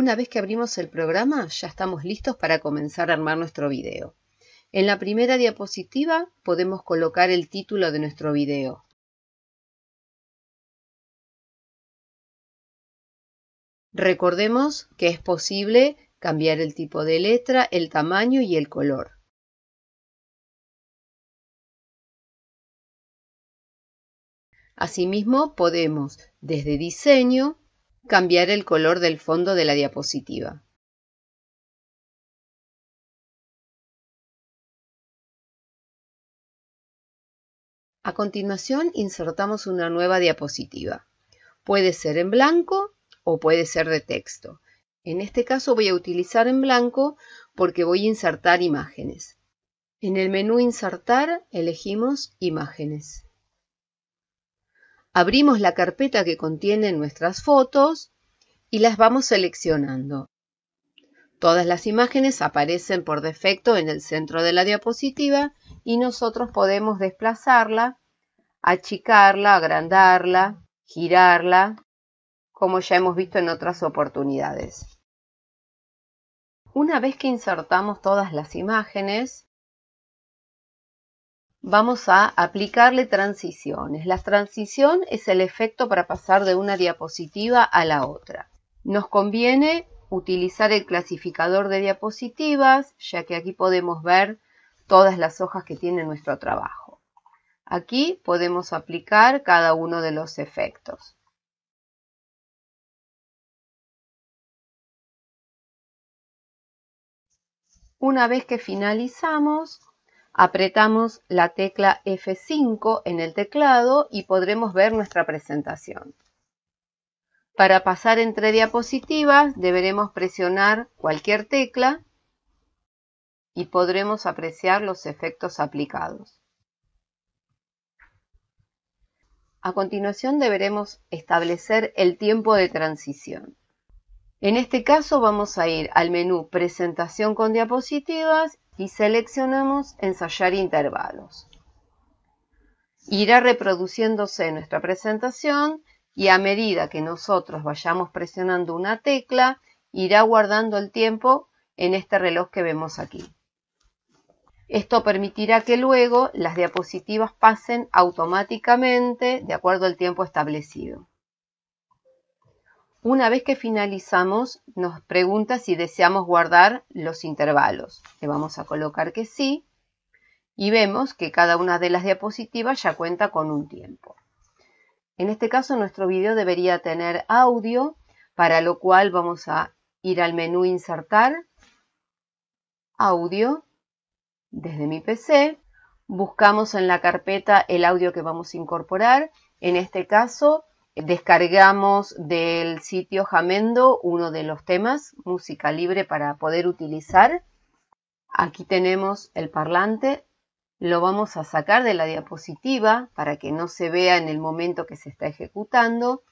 Una vez que abrimos el programa, ya estamos listos para comenzar a armar nuestro video. En la primera diapositiva podemos colocar el título de nuestro video. Recordemos que es posible cambiar el tipo de letra, el tamaño y el color. Asimismo, podemos, desde diseño, Cambiar el color del fondo de la diapositiva. A continuación insertamos una nueva diapositiva. Puede ser en blanco o puede ser de texto. En este caso voy a utilizar en blanco porque voy a insertar imágenes. En el menú Insertar elegimos Imágenes abrimos la carpeta que contiene nuestras fotos y las vamos seleccionando. Todas las imágenes aparecen por defecto en el centro de la diapositiva y nosotros podemos desplazarla, achicarla, agrandarla, girarla, como ya hemos visto en otras oportunidades. Una vez que insertamos todas las imágenes, vamos a aplicarle transiciones. La transición es el efecto para pasar de una diapositiva a la otra. Nos conviene utilizar el clasificador de diapositivas, ya que aquí podemos ver todas las hojas que tiene nuestro trabajo. Aquí podemos aplicar cada uno de los efectos. Una vez que finalizamos, Apretamos la tecla F5 en el teclado y podremos ver nuestra presentación. Para pasar entre diapositivas deberemos presionar cualquier tecla y podremos apreciar los efectos aplicados. A continuación deberemos establecer el tiempo de transición. En este caso vamos a ir al menú Presentación con diapositivas y seleccionamos ensayar intervalos. Irá reproduciéndose nuestra presentación y a medida que nosotros vayamos presionando una tecla, irá guardando el tiempo en este reloj que vemos aquí. Esto permitirá que luego las diapositivas pasen automáticamente de acuerdo al tiempo establecido. Una vez que finalizamos, nos pregunta si deseamos guardar los intervalos. Le vamos a colocar que sí y vemos que cada una de las diapositivas ya cuenta con un tiempo. En este caso, nuestro video debería tener audio, para lo cual vamos a ir al menú Insertar, Audio, desde mi PC. Buscamos en la carpeta el audio que vamos a incorporar. En este caso, Descargamos del sitio Jamendo uno de los temas, música libre para poder utilizar. Aquí tenemos el parlante, lo vamos a sacar de la diapositiva para que no se vea en el momento que se está ejecutando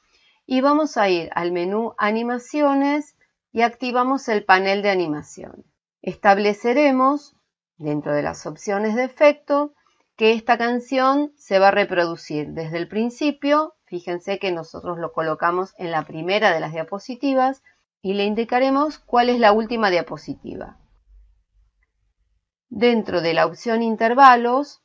y vamos a ir al menú animaciones y activamos el panel de animación. Estableceremos dentro de las opciones de efecto que esta canción se va a reproducir desde el principio Fíjense que nosotros lo colocamos en la primera de las diapositivas y le indicaremos cuál es la última diapositiva. Dentro de la opción intervalos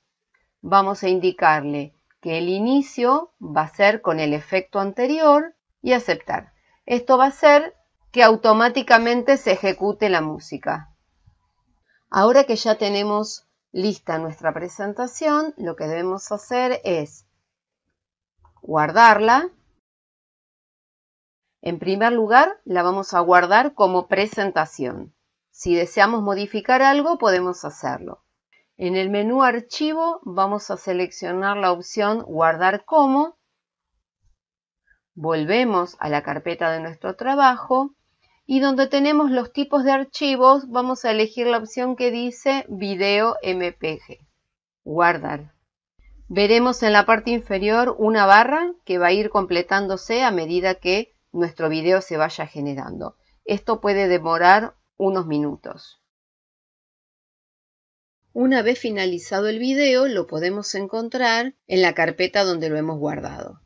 vamos a indicarle que el inicio va a ser con el efecto anterior y aceptar. Esto va a ser que automáticamente se ejecute la música. Ahora que ya tenemos lista nuestra presentación, lo que debemos hacer es guardarla. En primer lugar, la vamos a guardar como presentación. Si deseamos modificar algo, podemos hacerlo. En el menú Archivo vamos a seleccionar la opción Guardar como. Volvemos a la carpeta de nuestro trabajo y donde tenemos los tipos de archivos vamos a elegir la opción que dice Video MPG. Guardar. Veremos en la parte inferior una barra que va a ir completándose a medida que nuestro video se vaya generando. Esto puede demorar unos minutos. Una vez finalizado el video lo podemos encontrar en la carpeta donde lo hemos guardado.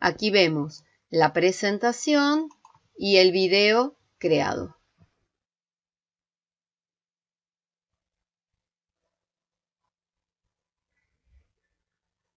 Aquí vemos la presentación y el video creado.